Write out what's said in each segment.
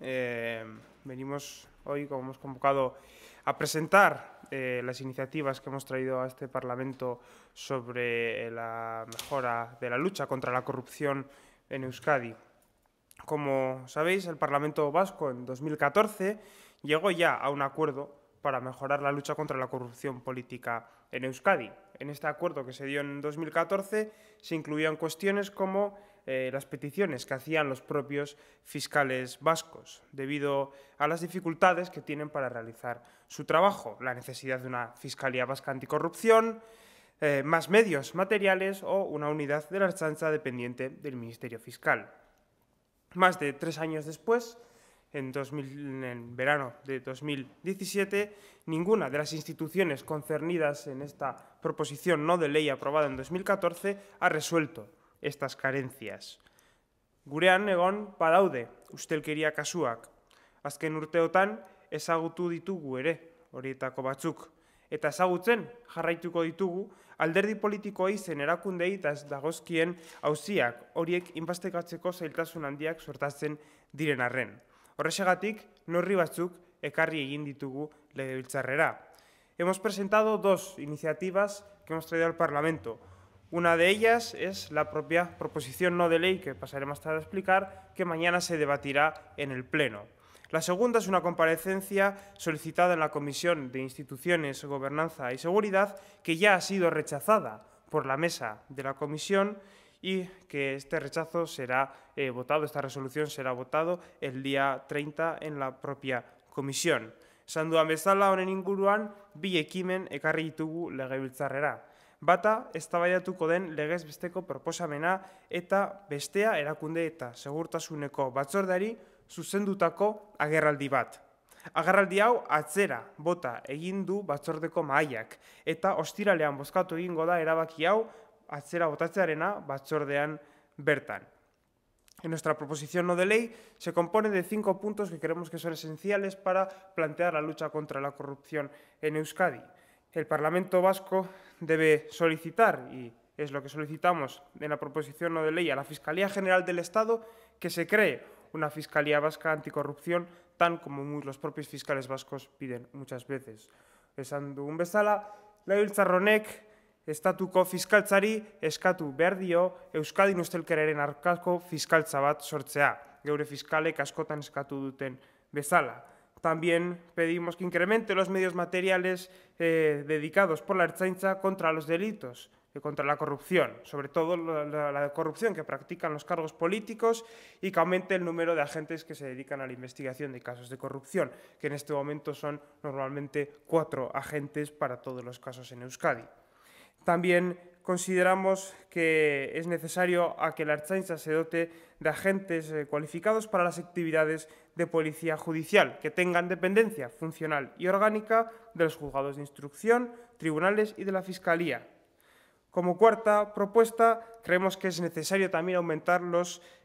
Eh, venimos hoy, como hemos convocado, a presentar eh, las iniciativas que hemos traído a este Parlamento sobre eh, la mejora de la lucha contra la corrupción en Euskadi. Como sabéis, el Parlamento Vasco en 2014 llegó ya a un acuerdo para mejorar la lucha contra la corrupción política en Euskadi. En este acuerdo que se dio en 2014 se incluían cuestiones como eh, las peticiones que hacían los propios fiscales vascos, debido a las dificultades que tienen para realizar su trabajo, la necesidad de una Fiscalía Vasca Anticorrupción, eh, más medios materiales o una unidad de la chancha dependiente del Ministerio Fiscal. Más de tres años después, en, verano de 2017, ninguna de las instituciones concernidas en esta proposición no de ley aprobada en 2014 ha resuelto estas karentziaz. Gurean egon badaude ustelkeria kasuak. Azken urteotan ezagutu ditugu ere horietako batzuk. Eta ezagutzen jarraituko ditugu alderdi politikoei izen erakundei eta dagozkien hauziak horiek inbastekatzeko zailtasun handiak sortatzen diren arren. Horrexegatik, norri batzuk ekarri egin ditugu legebiltzarrera. Hemos presentado dos iniciativas que hemos traído al Parlamento. Una de ellas es la propia proposición no de ley, que pasaremos tarde a explicar, que mañana se debatirá en el Pleno. La segunda es una comparecencia solicitada en la Comisión de Instituciones, Gobernanza y Seguridad, que ya ha sido rechazada por la mesa de la Comisión y que este rechazo será eh, votado, esta resolución será votado el día 30 en la propia Comisión. Bata, eztabaidatuko den legez besteko proposamena eta bestea erakunde eta segurtasuneko batzordari zuzendutako agerraldi bat. Agerraldi hau atzera bota egin du batzordeko mahaiak eta ostiralean bozkatu egingo da erabaki hau atzera botatzearena batzordean bertan. En nuestra proposición no de ley se compone de cinco puntos que creemos que son esenciales para plantear la lucha contra la corrupción en Euskadi. El Parlamento Vasco debe solicitar, y es lo que solicitamos en la proposición no de ley, a la Fiscalía General del Estado que se cree una Fiscalía Vasca Anticorrupción, tan como muy los propios fiscales vascos piden muchas veces. Esan dugun bezala, lebiltzar honek estatuko fiskaltzari eskatu behar dio Euskadin ustelkeraren arkako fiskaltza bat sortzea, geure fiskalek askotan eskatu duten bezala. También pedimos que incremente los medios materiales eh, dedicados por la Ertzaintza contra los delitos, y eh, contra la corrupción, sobre todo la, la, corrupción que practican los cargos políticos y que aumente el número de agentes que se dedican a la investigación de casos de corrupción, que en este momento son normalmente cuatro agentes para todos los casos en Euskadi. También consideramos que es necesario a que la Archancha se dote de agentes eh, cualificados para las actividades de policía judicial, que tengan dependencia funcional y orgánica de los juzgados de instrucción, tribunales y de la Fiscalía. Como cuarta propuesta, creemos que es necesario también aumentar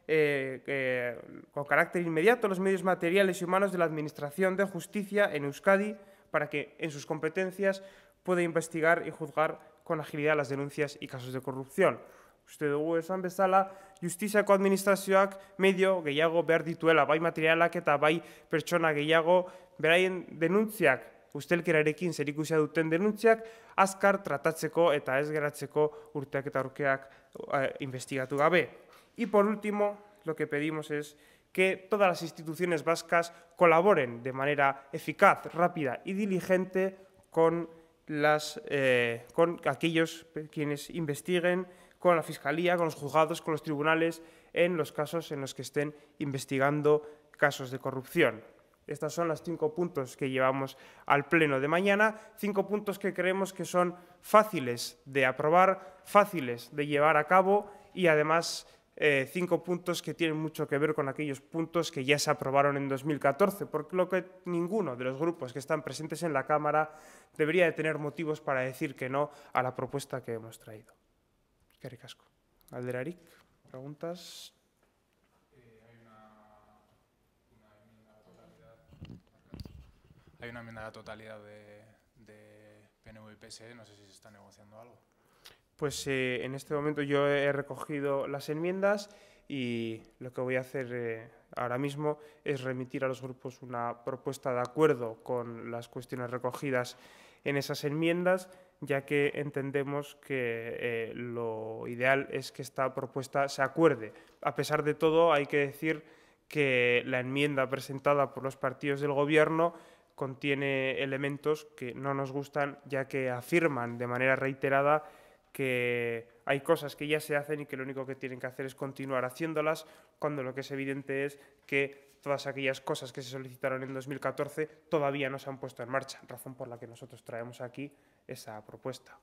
eh, eh, con carácter inmediato los medios materiales y humanos de la Administración de Justicia en Euskadi para que en sus competencias pueda investigar y juzgar con agilidad las denuncias y casos de corrupción. Uste dugu esan bezala, justiziako administrazioak medio gehiago behar dituela, bai materialak eta bai pertsona gehiago beraien denuntziak, ustelkerarekin zerikusia duten denuntziak, azkar tratatzeko eta ez geratzeko urteak eta urkeak eh, investigatu gabe. Y por último, lo que pedimos es que todas las instituciones vascas colaboren de manera eficaz, rápida y diligente con eh, con aquellos quienes investiguen, con la Fiscalía, con los juzgados, con los tribunales, en los casos en los que estén investigando casos de corrupción. Estos son los cinco puntos que llevamos al pleno de mañana, cinco puntos que creemos que son fáciles de aprobar, fáciles de llevar a cabo y además eh, cinco puntos que tienen mucho que ver con aquellos puntos que ya se aprobaron en 2014, porque lo que ninguno de los grupos que están presentes en la Cámara debería de tener motivos para decir que no a la propuesta que hemos traído. Qué preguntas. Eh, hay una enmienda a la totalidad de, de PNV y PSE, no sé si se está negociando algo pues eh, en este momento yo he recogido las enmiendas y lo que voy a hacer eh, ahora mismo es remitir a los grupos una propuesta de acuerdo con las cuestiones recogidas en esas enmiendas, ya que entendemos que eh, lo ideal es que esta propuesta se acuerde. A pesar de todo, hay que decir que la enmienda presentada por los partidos del Gobierno contiene elementos que no nos gustan, ya que afirman de manera reiterada que hay cosas que ya se hacen y que lo único que tienen que hacer es continuar haciéndolas, cuando lo que es evidente es que todas aquellas cosas que se solicitaron en 2014 todavía no se han puesto en marcha, razón por la que nosotros traemos aquí esa propuesta.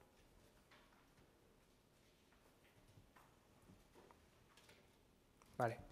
Vale.